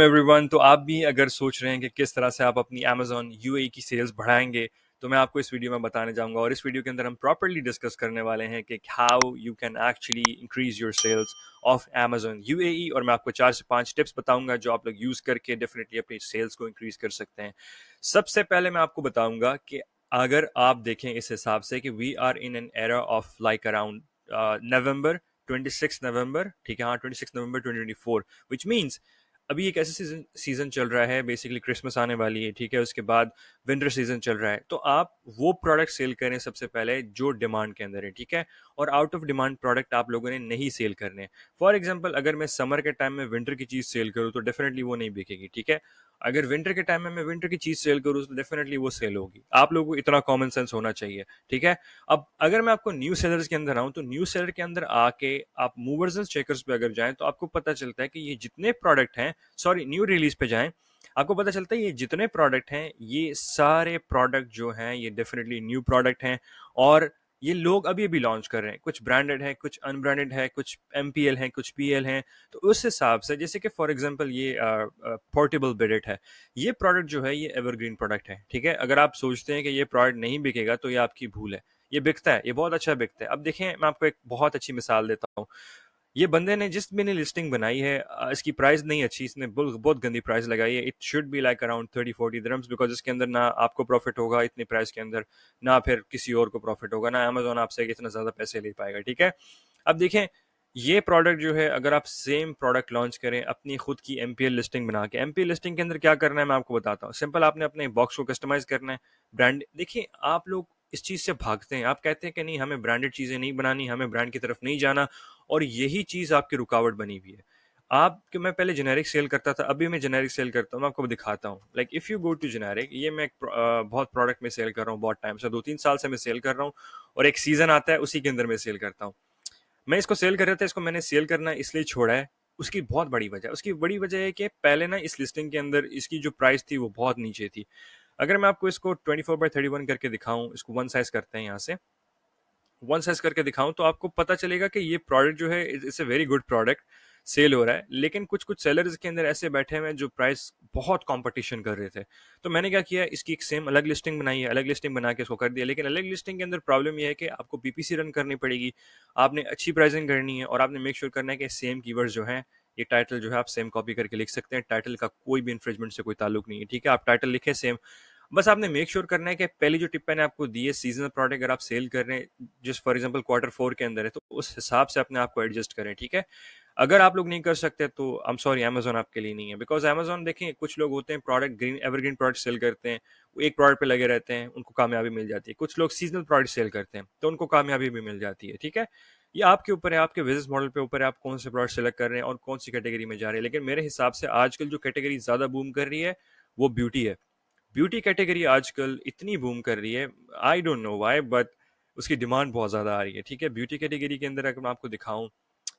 everyone तो आप भी अगर सोच रहे हैं कि किस तरह से आप अपनी अमेजोन यू की सेल्स बढ़ाएंगे तो मैं आपको इस वीडियो में बताने जाऊंगा और इस वीडियो के अंदर हम प्रॉपरली डिस्कस करने वाले हैं कि how you can actually increase your sales of Amazon you और मैं आपको चार से पांच टिप्स बताऊंगा जो आप लोग यूज़ करके डेफिनेटली अपनी सेल्स को इंक्रीज कर सकते हैं सबसे पहले मैं आपको बताऊंगा कि अगर आप देखें इस हिसाब से कि we are in an era of like around November twenty November ठीक है हाँ 26 नवंबर ट्वेंटी ट्वेंटी फोर अभी एक ऐसा सीजन सीज़न चल रहा है बेसिकली क्रिसमस आने वाली है ठीक है उसके बाद विंटर सीज़न चल रहा है तो आप वो प्रोडक्ट सेल करें सबसे पहले जो डिमांड के अंदर है ठीक है और आउट ऑफ डिमांड प्रोडक्ट आप लोगों ने नहीं सेल करने फॉर एग्जाम्पल अगर मैं समर के टाइम में विंटर की चीज़ सेल करूँ तो डेफिनेटली वो नहीं बिकेगी ठीक है अगर विंटर के टाइम में मैं विंटर की चीज़ सेल करूँ तो डेफिनेटली वो सेल होगी आप लोगों को इतना कॉमन सेंस होना चाहिए ठीक है अब अगर मैं आपको न्यू सेलर्स के अंदर आऊँ तो न्यू सेलर के अंदर आके आप मूवर्स एंड चेकर्स पे अगर जाएं तो आपको पता चलता है कि ये जितने प्रोडक्ट हैं सॉरी न्यू रिलीज पे जाएँ आपको पता चलता है ये जितने प्रोडक्ट हैं ये सारे प्रोडक्ट जो हैं ये डेफिनेटली न्यू प्रोडक्ट हैं और ये लोग अभी अभी लॉन्च कर रहे हैं कुछ ब्रांडेड हैं कुछ अनब्रांडेड है कुछ एम पी एल हैं कुछ पी एल हैं तो उस हिसाब से जैसे कि फॉर एग्जाम्पल ये पोर्टेबल बेडेट है ये प्रोडक्ट जो है ये एवरग्रीन प्रोडक्ट है ठीक है अगर आप सोचते हैं कि ये प्रोडक्ट नहीं बिकेगा तो ये आपकी भूल है ये बिकता है ये बहुत अच्छा बिकता है अब देखें मैं आपको एक बहुत अच्छी मिसाल देता हूँ ये बंदे ने जिस मैंने लिस्टिंग बनाई है इसकी प्राइस नहीं अच्छी इसने बहुत गंदी प्राइस लगाई है it should be like around thirty forty dirhams because इसके अंदर ना आपको प्रॉफिट होगा इतनी प्राइस के अंदर ना फिर किसी और को प्रॉफिट होगा ना अमेजोन आपसे इतना ज़्यादा पैसे ले पाएगा ठीक है अब देखें ये प्रोडक्ट जो है अगर आप सेम प्रोडक्ट लॉन्च करें अपनी खुद की एम लिस्टिंग बना के एम लिस्टिंग के अंदर क्या करना है मैं आपको बताता हूँ सिंपल आपने अपने बॉक्स को कस्टमाइज करना है ब्रांड देखिए आप लोग इस चीज़ से भागते हैं आप कहते हैं कि नहीं हमें ब्रांडेड चीज़ें नहीं बनानी हमें ब्रांड की तरफ नहीं जाना और यही चीज़ आपकी रुकावट बनी हुई है आप कि मैं पहले जेनेरिक सेल करता था अभी मैं जेनेरिक सेल करता हूँ मैं आपको दिखाता हूँ like if you go to generic ये मैं एक बहुत प्रोडक्ट में सेल कर रहा हूँ बहुत टाइम से दो तीन साल से मैं सेल कर रहा हूँ और एक सीज़न आता है उसी के अंदर मैं सेल करता हूँ मैं इसको सेल कर रहा था इसको मैंने सेल करना इसलिए छोड़ा है उसकी बहुत बड़ी वजह उसकी बड़ी वजह है कि पहले ना इस लिस्टिंग के अंदर इसकी जो प्राइस थी वो बहुत नीचे थी अगर मैं आपको इसको twenty four by thirty one करके दिखाऊँ इसको वन साइज करते हैं यहाँ से वन साइज करके दिखाऊं तो आपको पता चलेगा कि ये प्रोडक्ट जो है it's a very good product sell हो रहा है लेकिन कुछ कुछ सेलर्स के अंदर ऐसे बैठे हुए हैं जो प्राइस बहुत कंपटीशन कर रहे थे तो मैंने क्या किया इसकी एक सेम अलग लिस्टिंग बनाई है अलग लिस्टिंग बना के इसको कर दिया लेकिन अलग लिस्टिंग के अंदर प्रॉब्लम यह है कि आपको बीपीसी रन करनी पड़ेगी आपने अच्छी प्राइसिंग करनी है और आपने मेक श्योर sure करना है कि सेम कीवर्ड्स जो है ये टाइटल जो है आप सेम कॉपी करके लिख सकते हैं टाइटल का कोई भी इन्फ्रेजमेंट से कोई ताल्लुक नहीं है ठीक है आप टाइटल लिखें सेम बस आपने मेक श्योर sure करना है कि पहली जो टिप मैंने आपको दी है सीजनल प्रोडक्ट अगर आप सेल कर रहे हैं जिस फॉर एग्जाम्पल क्वार्टर फोर के अंदर है तो उस हिसाब से अपने आपको एडजस्ट करें ठीक है अगर आप लोग नहीं कर सकते तो आई एम सॉरी अमेजोन आपके लिए नहीं है बिकॉज अमेजोन देखें कुछ लोग होते हैं product green evergreen product sell करते हैं वो एक प्रोडक्ट पे लगे रहते हैं उनको कामयाबी मिल जाती है कुछ लोग सीजनल प्रोडक्ट सेल करते हैं तो उनको कामयाबी भी मिल जाती है ठीक है ये आपके ऊपर है आपके बिजनेस मॉडल पे ऊपर है आप कौन से प्रोडक्ट सेलेक्ट कर रहे हैं और कौन सी कैटेगरी में जा रहे हैं लेकिन मेरे हिसाब से आजकल जो कैटेगरी ज़्यादा बूम कर रही है वो ब्यूटी है ब्यूटी कैटेगरी आजकल इतनी बूम कर रही है I don't know why but उसकी डिमांड बहुत ज़्यादा आ रही है ठीक है ब्यूटी कैटेगरी के अंदर अगर मैं आपको दिखाऊं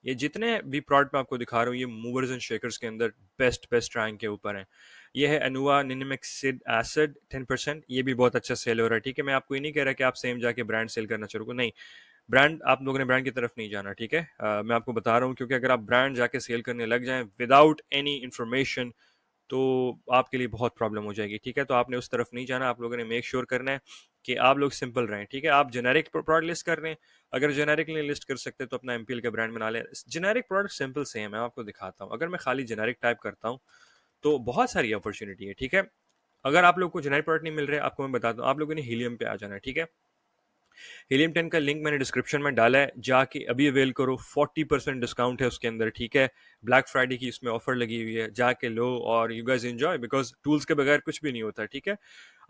ये जितने भी प्रोडक्ट मैं आपको दिखा रहा हूँ ये मूवर्स एंड शेकर्स के अंदर बेस्ट बेस्ट रैंक के ऊपर हैं ये है Anua niacinamide acid ten percent ये भी बहुत अच्छा सेल हो रहा है ठीक है मैं आपको ये नहीं कह रहा कि आप सेम जाके ब्रांड सेल करना शुरू करो नहीं ब्रांड आप लोगों ने ब्रांड की तरफ नहीं जाना ठीक है uh, मैं आपको बता रहा हूँ क्योंकि अगर आप ब्रांड जाके सेल करने लग जाएं विदाउट एनी इन्फॉर्मेशन तो आपके लिए बहुत प्रॉब्लम हो जाएगी ठीक है तो आपने उस तरफ नहीं जाना आप लोगों ने मेक श्योर sure करना है कि आप लोग सिंपल रहें ठीक है आप जेनेरिक प्रोडक्ट लिस्ट कर रहे हैं अगर जेनेरिक नहीं लिस्ट कर सकते तो अपना एम का ब्रांड बना लें जेनेरिक प्रोडक्ट सिंपल सेम है मैं आपको दिखाता हूँ अगर मैं खाली जेनेरिक टाइप करता हूँ तो बहुत सारी अपॉर्चुनिटी है ठीक है अगर आप लोग को जेनेरिक प्रोडक्ट नहीं मिल रहे आपको मैं बताता हूँ आप लोगों ने हीलियम पे आ जाना है ठीक है हीलियम टेन का लिंक मैंने डिस्क्रिप्शन में डाला है जाके अभी अवेल करो फोर्टी परसेंट डिस्काउंट है उसके अंदर ठीक है ब्लैक फ्राइडे की इसमें ऑफर लगी हुई है जाके लो और you guys enjoy because tools के बगैर कुछ भी नहीं होता ठीक है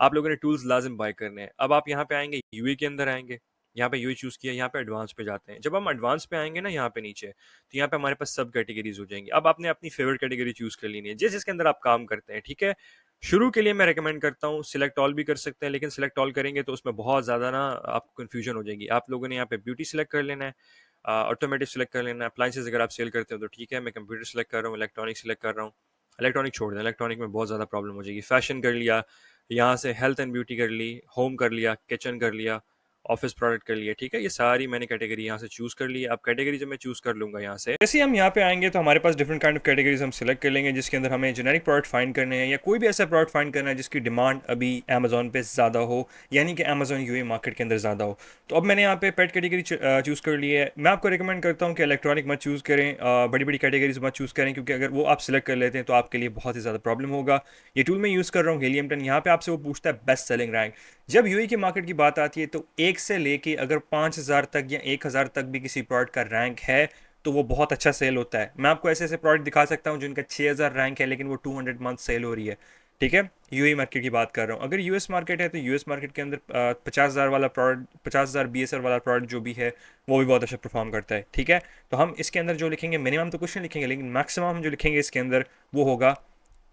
आप लोगों ने टूल्स लाजम बाय करने हैं अब आप यहाँ पे आएंगे यू के अंदर आएंगे यहाँ पे यू चूज़ किया यहाँ पे एडवांस पे जाते हैं जब हम एडवांस पे आएंगे ना यहाँ पे नीचे तो यहाँ पे हमारे पास सब कैटेगरीज हो जाएंगी अब आपने अपनी फेवरेट कैटेगरी चूज़ कर लेनी है जिस जिसके अंदर आप काम करते हैं ठीक है शुरू के लिए मैं रेकमेंड करता हूँ सिलेक्ट ऑल भी कर सकते हैं लेकिन सिलेक्ट ऑल करेंगे तो उसमें बहुत ज़्यादा ना आपको कन्फ्यूजन हो जाएगी आप लोगों ने यहाँ पे ब्यूटी सिलेक्ट कर लेना है ऑटोमेटिक सिलेक्ट कर लेना है अप्लाइंसेज अगर आप सेल करते हो तो ठीक है मैं कंप्यूटर सेलेक्ट कर रहा हूँ इलेक्ट्रॉनिक सेलेक्ट कर रहा हूँ इलेक्ट्रॉनिक छोड़ दें इलेक्ट्रॉनिक में बहुत ज़्यादा प्रॉब्लम हो जाएगी फैशन कर लिया यहाँ से हेल्थ एंड ब्यूटी कर ली होम कर लिया किचन कर लिया ऑफिस प्रोडक्ट कर लिए ठीक है ये सारी मैंने कैटेगरी यहाँ से चूज कर ली अब कैटेगरी जब मैं चूज कर लूंगा यहाँ से जैसे हम यहाँ पे आएंगे तो हमारे पास डिफरेंट काइंड ऑफ कैटेगरीज हम सिलेक्ट कर लेंगे जिसके अंदर हमें जेनेरिक प्रोडक्ट फाइंड करने हैं या कोई भी ऐसा प्रोडक्ट फाइंड करना है जिसकी डिमांड अभी अमेजोन पे ज़्यादा हो यानी कि अमेजोन यू मार्केट के अंदर ज़्यादा हो तो अब मैंने यहाँ पे पेट कैटेगरी चूज़ कर ली है मैं आपको रिकमेंड करता हूँ कि इलेक्ट्रॉनिक मत चूज़ करें बड़ी बड़ी कैटेगरीज मत चूज़ करें क्योंकि अगर वो आप सिलेक्ट कर लेते हैं तो आपके लिए बहुत ही ज़्यादा प्रॉब्लम होगा ये टूल मैं यूज़ कर रहा हूँ हेलियम टन यहाँ पे आपसे वो पूछता है बेस्ट सेलिंग रैंक जब यू की मार्केट की बात आती है तो एक एक से लेके अगर पाँच हज़ार तक या एक हज़ार तक भी किसी प्रोडक्ट का रैंक है तो वो बहुत अच्छा सेल होता है मैं आपको ऐसे ऐसे प्रोडक्ट दिखा सकता हूँ जिनका छः हज़ार रैंक है लेकिन वो टू हंड्रेड मंथ सेल हो रही है ठीक है यूएई मार्केट की बात कर रहा हूँ अगर यूएस मार्केट है तो यूएस मार्केट के अंदर पचास हज़ार वाला प्रोडक्ट पचास हज़ार बी वाला प्रोडक्ट जो भी है वो भी बहुत अच्छा परफॉर्म करता है ठीक है तो हम इसके अंदर जो लिखेंगे मिनिमम तो कुछ नहीं लिखेंगे लेकिन मैक्सिमम हम जो लिखेंगे इसके अंदर वो होगा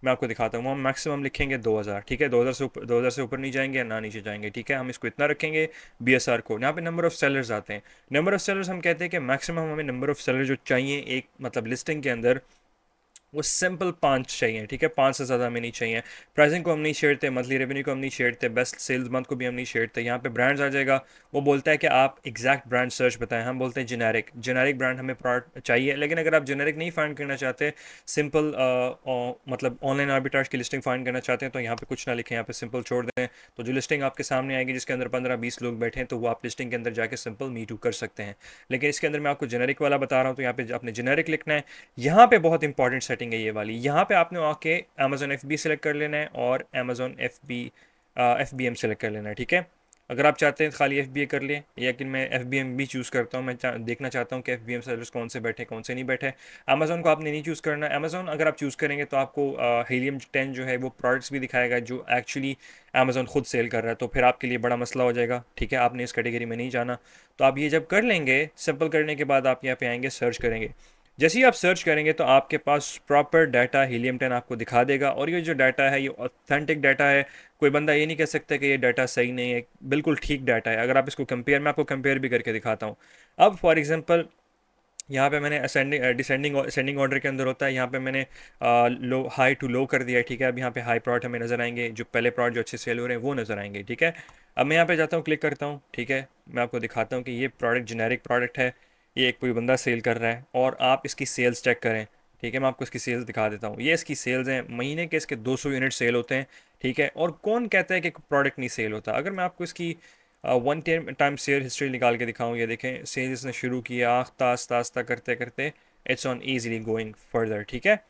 मैं आपको दिखाता हूँ हम मैक्सिमम लिखेंगे 2000 ठीक है 2000 से ऊपर दो से ऊपर नहीं जाएंगे ना नीचे जाएंगे ठीक है हम इसको इतना रखेंगे बी एस आर को यहाँ पे नंबर ऑफ़ सेलर्स आते हैं नंबर ऑफ़ सेलर्स हम कहते हैं कि मैक्सिमम हमें नंबर ऑफ़ सेलर जो चाहिए एक मतलब लिस्टिंग के अंदर वो सिंपल पाँच चाहिए ठीक है पाँच से ज़्यादा हमें नहीं चाहिए प्राइसिंग को हम नहीं छेड़ते मंथली रेवेन्यू को हम नहीं छेड़ते बेस्ट सेल्स मंथ को भी हम नहीं छेड़ते यहाँ पे ब्रांड्स आ जाएगा वो बोलता है कि आप एग्जैक्ट ब्रांड सर्च बताएं हम बोलते हैं जेनेरिक जेनेरिक ब्रांड हमें प्रोडक्ट चाहिए लेकिन अगर आप जेनेरिक नहीं फाइंड करना चाहते सिंपल मतलब ऑनलाइन आर्बिट्राज की लिस्टिंग फाइंड करना चाहते हैं तो यहाँ पर कुछ ना लिखें यहाँ पर सिंपल छोड़ दें तो जो लिस्टिंग आपके सामने आएगी जिसके अंदर पंद्रह बीस लोग बैठे तो वो आप लिस्टिंग के अंदर जाकर सिंपल मी टू कर सकते हैं लेकिन इसके अंदर मैं आपको जेनेरिक वाला बता रहा हूँ तो यहाँ पर आपने जेनेरिक लिखना है यहाँ पर बहुत इंपॉर्टेंट सेट सेटिंग है ये वाली यहाँ पे आपने आके अमेज़ोन एफ बी सेलेक्ट कर लेना है और Amazon F B F B M select कर लेना है ठीक है अगर आप चाहते हैं खाली एफ बी ए कर लें लेकिन मैं एफ बी एम भी चूज़ करता हूँ मैं देखना चाहता हूँ कि एफ बी एम सर्विस कौन से बैठे कौन से नहीं बैठे अमेज़ोन को आपने नहीं चूज़ करना अमेज़ोन अगर आप चूज़ करेंगे तो आपको हीलियम टेन जो है वो प्रोडक्ट्स भी दिखाएगा जो एक्चुअली अमेज़ोन खुद सेल कर रहा है तो फिर आपके लिए बड़ा मसला हो जाएगा ठीक है आपने इस कैटेगरी में नहीं जाना तो आप ये जब कर लेंगे सिंपल करने के बाद आप यहाँ पे आएंगे सर्च करेंगे जैसे ही आप सर्च करेंगे तो आपके पास प्रॉपर डाटा हीलियम टेन आपको दिखा देगा और ये जो डाटा है ये ऑथेंटिक डाटा है कोई बंदा ये नहीं कह सकता कि ये डाटा सही नहीं है बिल्कुल ठीक डाटा है अगर आप इसको कंपेयर मैं आपको कंपेयर भी करके दिखाता हूँ अब फॉर एग्ज़ाम्पल यहाँ पे मैंने असेंडिंग डिसेंडिंग असेंडिंग ऑर्डर के अंदर होता है यहाँ पे मैंने आ, लो हाई टू लो कर दिया है ठीक है अब यहाँ पे हाई प्रोडक्ट हमें नज़र आएंगे जो पहले प्लॉट जो अच्छे सेल हो रहे हैं वो नज़र आएंगे ठीक है अब मैं यहाँ पे जाता हूँ क्लिक करता हूँ ठीक है मैं आपको दिखाता हूँ कि ये प्रोडक्ट जेनेरिक प्रोडक्ट है ये एक कोई बंदा सेल कर रहा है और आप इसकी सेल्स चेक करें ठीक है मैं आपको इसकी सेल्स दिखा देता हूँ ये इसकी सेल्स हैं महीने के इसके 200 यूनिट सेल होते हैं ठीक है और कौन कहता है कि प्रोडक्ट नहीं सेल होता अगर मैं आपको इसकी one time time sale history निकाल के दिखाऊँ ये देखें सेल्स इसने शुरू किया आख्ता आस्ता आस्ता करते करते it's on easily going further ठीक है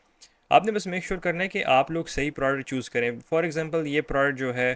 आपने बस मेक श्योर sure करना है कि आप लोग सही प्रोडक्ट चूज़ करें फॉर एग्ज़ाम्पल ये प्रोडक्ट जो है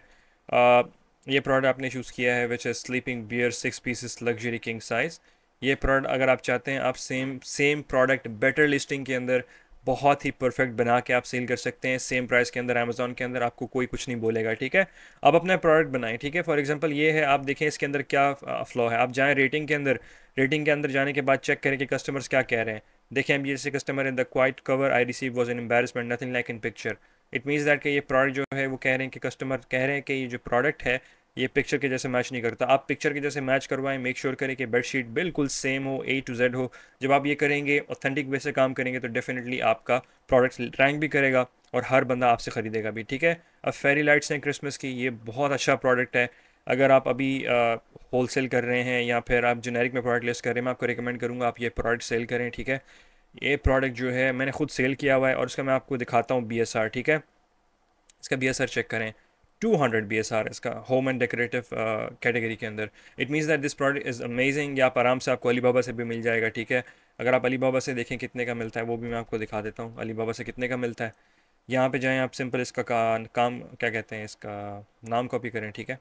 आ, ये प्रोडक्ट आपने चूज़ किया है which is sleeping bear six pieces luxury king size ये प्रोडक्ट अगर आप चाहते हैं आप same same product better listing के अंदर बहुत ही परफेक्ट बना के आप सेल कर सकते हैं सेम प्राइस के अंदर अमेजोन के अंदर आपको कोई कुछ नहीं बोलेगा ठीक है आप अपना प्रोडक्ट बनाएं ठीक है फॉर एग्जांपल ये है आप देखें इसके अंदर क्या फ्लॉ है आप जाएं रेटिंग के अंदर रेटिंग के अंदर जाने के बाद चेक करें कि कस्टमर्स क्या कह रहे हैं देखें अभी ये जैसे customer in the quilt cover I receive was in embarrassment nothing like in picture it means that कि ये प्रोडक्ट जो है वो कह रहे हैं कि कस्टमर कह रहे हैं कि ये जो प्रोडक्ट है ये पिक्चर के जैसे मैच नहीं करता आप पिक्चर के जैसे मैच करवाएं मेक श्योर करें कि बेडशीट बिल्कुल सेम हो ए टू जेड हो जब आप ये करेंगे ऑथेंटिक वे से काम करेंगे तो डेफिनेटली आपका प्रोडक्ट रैंक भी करेगा और हर बंदा आपसे ख़रीदेगा भी ठीक है अब फेरी लाइट्स हैं क्रिसमस की ये बहुत अच्छा प्रोडक्ट है अगर आप अभी होल सेल कर रहे हैं या फिर आप जेनेरिक में प्रोडक्ट लिस्ट कर रहे हैं मैं आपको रिकमेंड करूँगा आप ये प्रोडक्ट सेल करें ठीक है ये प्रोडक्ट जो है मैंने खुद सेल किया हुआ है और उसका मैं आपको दिखाता हूँ बी ठीक है इसका बी चेक करें 200 BSR इसका होम एंड डेकोरेटिव कैटेगरी के अंदर it means that this product is amazing या आप आराम से आपको अली बाबा से भी मिल जाएगा ठीक है अगर आप अली बाबा से देखें कितने का मिलता है वो भी मैं आपको दिखा देता हूँ अली बाबा से कितने का मिलता है यहाँ पे जाएं आप सिंपल इसका का, काम क्या कहते हैं इसका नाम कॉपी करें ठीक है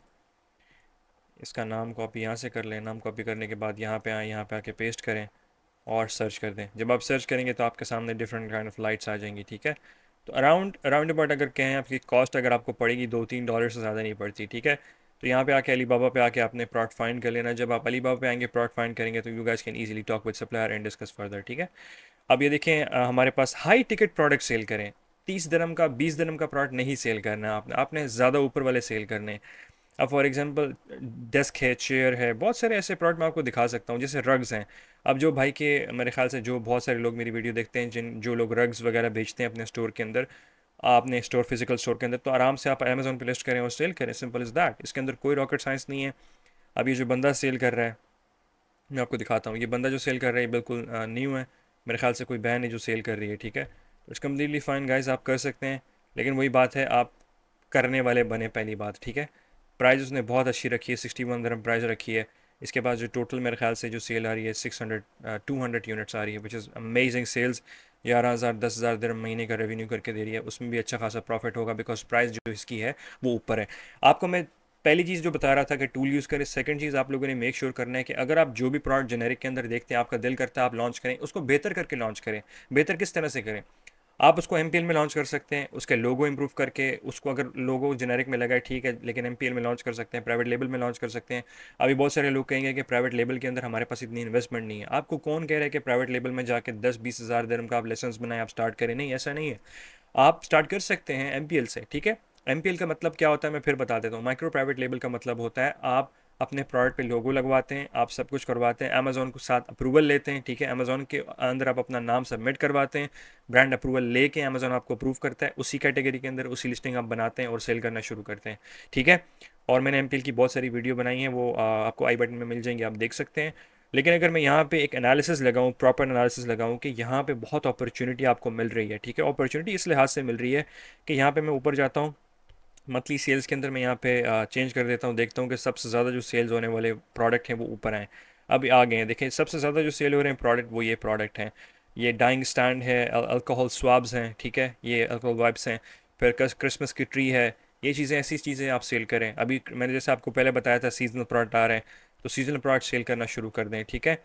इसका नाम कॉपी यहाँ से कर लें नाम कॉपी करने के बाद यहाँ पे आएँ यहाँ पे आके पेस्ट करें और सर्च कर दें जब आप सर्च करेंगे तो आपके सामने डिफरेंट काइंड ऑफ लाइट्स आ जाएंगी ठीक है तो अराउंड अराउंड अबाउट अगर कहें आपकी कॉस्ट अगर आपको पड़ेगी दो तीन डॉलर से ज़्यादा नहीं पड़ती ठीक है तो यहाँ पे आके अली बाबा पे आके आपने प्रॉट फाइंड कर लेना जब आप अली बाबा पे आएंगे प्रोडक्ट फाइंड करेंगे तो you guys can easily talk with supplier and discuss further ठीक है अब ये देखें आ, हमारे पास हाई टिकट प्रोडक्ट सेल करें तीस दरम का बीस दरम का प्रोडक्ट नहीं सेल करना आपने आपने ज़्यादा ऊपर वाले सेल करने अब फॉर एग्जांपल डेस्क है चेयर है बहुत सारे ऐसे प्रोडक्ट मैं आपको दिखा सकता हूँ जैसे रग्स हैं अब जो भाई के मेरे ख्याल से जो बहुत सारे लोग मेरी वीडियो देखते हैं जिन जो लोग रग्स वगैरह भेजते हैं अपने स्टोर के अंदर आपने स्टोर फिजिकल स्टोर के अंदर तो आराम से आप अमेज़ोन पर लिस्ट करें और सेल करें सिंपल इज़ दैट इसके अंदर कोई रॉकेट साइंस नहीं है अब ये जो बंदा सेल कर रहा है मैं आपको दिखाता हूँ ये बंदा जो सेल कर रहा है बिल्कुल न्यू है मेरे ख्याल से कोई बहन है जो सेल कर रही है ठीक है तो इट्स कम्प्लीटली फ़ाइन गाइज आप कर सकते हैं लेकिन वही बात है आप करने वाले बने पहली बात ठीक है प्राइस उसने बहुत अच्छी रखी है सिक्सटी वन धर्म प्राइज रखी है इसके बाद जो टोटल मेरे ख्याल से जो सेल आ रही है six hundred two hundred units आ रही है विच इज़ अमेजिंग सेल्स ग्यारह हज़ार दस हज़ार दर महीने का रेवेन्यू करके दे रही है उसमें भी अच्छा खासा प्रॉफिट होगा बिकॉज प्राइस जो इसकी है वो ऊपर है आपको मैं पहली चीज़ जो बता रहा था कि टूल यूज़ करें सेकंड चीज़ आप लोगों ने मेक श्योर sure करना है कि अगर आप जो भी प्रोडक्ट जेनेरिक के अंदर देखते हैं आपका दिल करता है आप लॉन्च करें उसको बेहतर करके लॉन्च करें बेहतर किस तरह से करें आप उसको एम में लॉन्च कर सकते हैं उसके लोगो इम्प्रूव करके उसको अगर लोगो जेनेरिक में लगाए ठीक है लेकिन एम में लॉन्च कर सकते हैं प्राइवेट लेबल में लॉन्च कर सकते हैं अभी बहुत सारे लोग कहेंगे कि प्राइवेट लेबल के अंदर हमारे पास इतनी इन्वेस्टमेंट नहीं है आपको कौन कह रहा है कि प्राइवेट लेबल में जाकर दस बीस हज़ार दरम का आप लाइसेंस बनाए आप स्टार्ट करें नहीं ऐसा नहीं है आप स्टार्ट कर सकते हैं एम से ठीक है एम का मतलब क्या होता है मैं फिर बता देता हूँ माइक्रो प्राइवेट लेबल का मतलब होता है आप अपने प्रोडक्ट पे लोगो लगवाते हैं आप सब कुछ करवाते हैं अमेज़ोन के साथ अप्रूवल लेते हैं ठीक है अमेज़ोन के अंदर आप अपना नाम सबमिट करवाते हैं ब्रांड अप्रूवल लेके अमेज़ोन आपको अप्रूव करता है उसी कैटेगरी के अंदर उसी लिस्टिंग आप बनाते हैं और सेल करना शुरू करते हैं ठीक है और मैंने एम की बहुत सारी वीडियो बनाई है वो आपको आई बटन में मिल जाएंगी आप देख सकते हैं लेकिन अगर मैं यहाँ पे एक एनालिसिस लगाऊँ प्रॉपर एनालिसिस लगाऊँ कि यहाँ पे बहुत अपॉर्चुनिटी आपको मिल रही है ठीक है अपॉर्चुनिटी इस लिहाज से मिल रही है कि यहाँ पे मैं ऊपर जाता हूँ मंथली सेल्स के अंदर मैं यहाँ पे चेंज कर देता हूँ देखता हूँ कि सबसे ज़्यादा जो सेल्स होने वाले प्रोडक्ट हैं वो ऊपर आएँ अब आ गए हैं देखें सबसे ज़्यादा जो सेल हो रहे हैं प्रोडक्ट वो ये प्रोडक्ट हैं ये डाइंग स्टैंड है अल्कोहल स्वाब्स हैं ठीक है ये अल्कोहल वाइब्स हैं फिर क्रिसमस की ट्री है ये चीज़ें ऐसी चीज़ें आप सेल करें अभी मैंने जैसे आपको पहले बताया था सीजनल प्रोडक्ट आ रहे हैं तो सीजनल प्रोडक्ट सेल करना शुरू कर दें ठीक है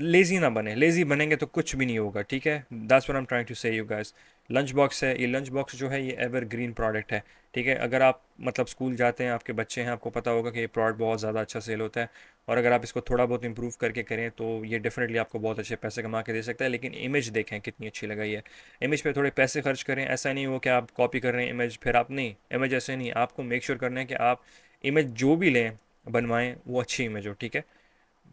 लेज़ी ना बने लेज़ी बनेंगे तो कुछ भी नहीं होगा ठीक है that's what I am trying to say you guys lunch box है ये लंच बॉक्स जो है ये एवर ग्रीन प्रोडक्ट है ठीक है अगर आप मतलब स्कूल जाते हैं आपके बच्चे हैं आपको पता होगा कि ये प्रोडक्ट बहुत ज़्यादा अच्छा सेल होता है और अगर आप इसको थोड़ा बहुत इंप्रूव करके करें तो ये डेफिनेटली आपको बहुत अच्छे पैसे कमा के दे सकता है लेकिन इमेज देखें कितनी अच्छी लगाई है इमेज पर थोड़े पैसे खर्च करें ऐसा नहीं हो कि आप कॉपी कर रहे हैं इमेज फिर आप नहीं इमेज ऐसे नहीं आपको मेक श्योर करना है कि आप इमेज जो भी लें बनवाएँ वो अच्छी इमेज हो ठीक है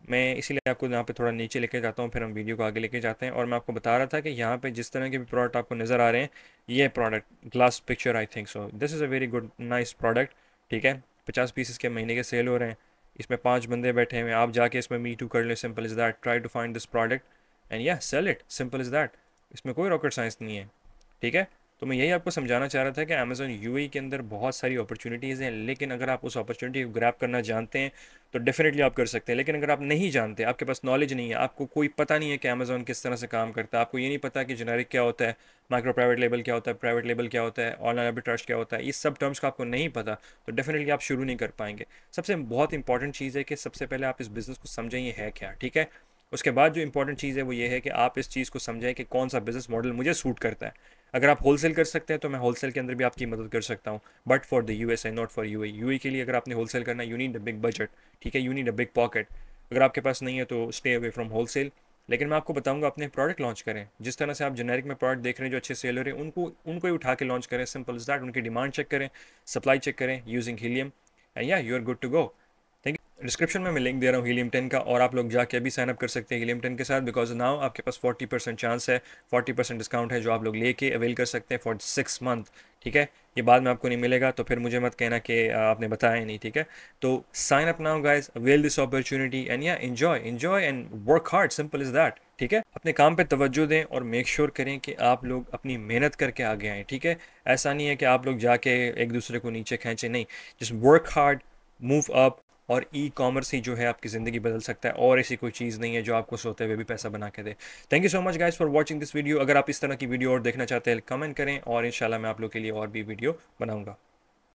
मैं इसीलिए आपको यहाँ पे थोड़ा नीचे लेके जाता हूँ फिर हम वीडियो को आगे लेके जाते हैं और मैं आपको बता रहा था कि यहाँ पे जिस तरह के भी प्रोडक्ट आपको नज़र आ रहे हैं ये product glass picture I think so this is a very good nice product ठीक है पचास पीसेस के महीने के सेल हो रहे हैं इसमें पाँच बंदे बैठे हुए आप जाके इसमें मी टू कर लें simple is that try to find this product and yeah sell it simple is that इसमें कोई रॉकेट साइंस नहीं है ठीक है तो मैं यही आपको समझाना चाह रहा था कि अमेज़ोन यू e के अंदर बहुत सारी अपॉर्चुनिटीज़ हैं लेकिन अगर आप उस अपॉर्चुनिटी को ग्रैप करना जानते हैं तो डेफिनेटली आप कर सकते हैं लेकिन अगर आप नहीं जानते आपके पास नॉलेज नहीं है आपको कोई पता नहीं है कि अमेज़ोन किस तरह से काम करता है आपको ये नहीं पता कि जेनरिक क्या होता है माइक्रो प्राइवेट लेबल क्या होता है प्राइवेट लेबल क्या होता है ऑनलाइन ट्रस्ट क्या होता है इस सब टर्म्स का आपको नहीं पता तो डेफिनेटली आप शुरू नहीं कर पाएंगे सबसे बहुत इंपॉर्टेंट चीज़ है कि सबसे पहले आप इस बिज़नेस को समझें है क्या ठीक है उसके बाद जो इंपॉर्टेंट चीज़ है वो ये है कि आप इस चीज़ को समझें कि कौन सा बिज़नेस मॉडल मुझे सूट करता है अगर आप होलसेल कर सकते हैं तो मैं होलसेल के अंदर भी आपकी मदद कर सकता हूँ but for the U S I not for U A U A के लिए अगर आपने होलसेल करना है you need a big budget ठीक है you need a big pocket अगर आपके पास नहीं है तो स्टे अवे फ्रॉम होलसेल लेकिन मैं आपको बताऊंगा अपने प्रोडक्ट लॉन्च करें जिस तरह से आप जेनेरिक में प्रोडक्ट देख रहे हैं जो अच्छे सेल हो रहे हैं उनको उनको ही उठा के लॉन्च करें सिंपल इज दैट उनकी डिमांड चेक करें सप्लाई चेक करें using Helium and yeah you are good to go description में मैं लिंक दे रहा हूँ हीलियम टेन का और आप लोग जाके अभी साइनअप कर सकते हैं हीलियम टेन के साथ बिकॉज नाउ आपके पास फोर्टी परसेंट चांस है फोर्टी परसेंट डिस्काउंट है जो आप लोग लेके अवेल कर सकते हैं फॉर सिक्स मंथ ठीक है ये बाद में आपको नहीं मिलेगा तो फिर मुझे मत कहना कि आपने बताया नहीं ठीक है तो sign up now guys avail this opportunity and yeah enjoy enjoy and work hard simple is that ठीक है अपने काम पे तवज्जो दें और मेक श्योर sure करें कि आप लोग अपनी मेहनत करके आगे आएँ ठीक है ऐसा नहीं है कि आप लोग जाके एक दूसरे को नीचे खींचें नहीं just work hard move up और ई कॉमर्स ही जो है आपकी ज़िंदगी बदल सकता है और ऐसी कोई चीज़ नहीं है जो आपको सोते हुए भी पैसा बना के दे thank you so much guys for watching this video अगर आप इस तरह की वीडियो और देखना चाहते हैं कमेंट करें और इन मैं आप लोग के लिए और भी वीडियो बनाऊंगा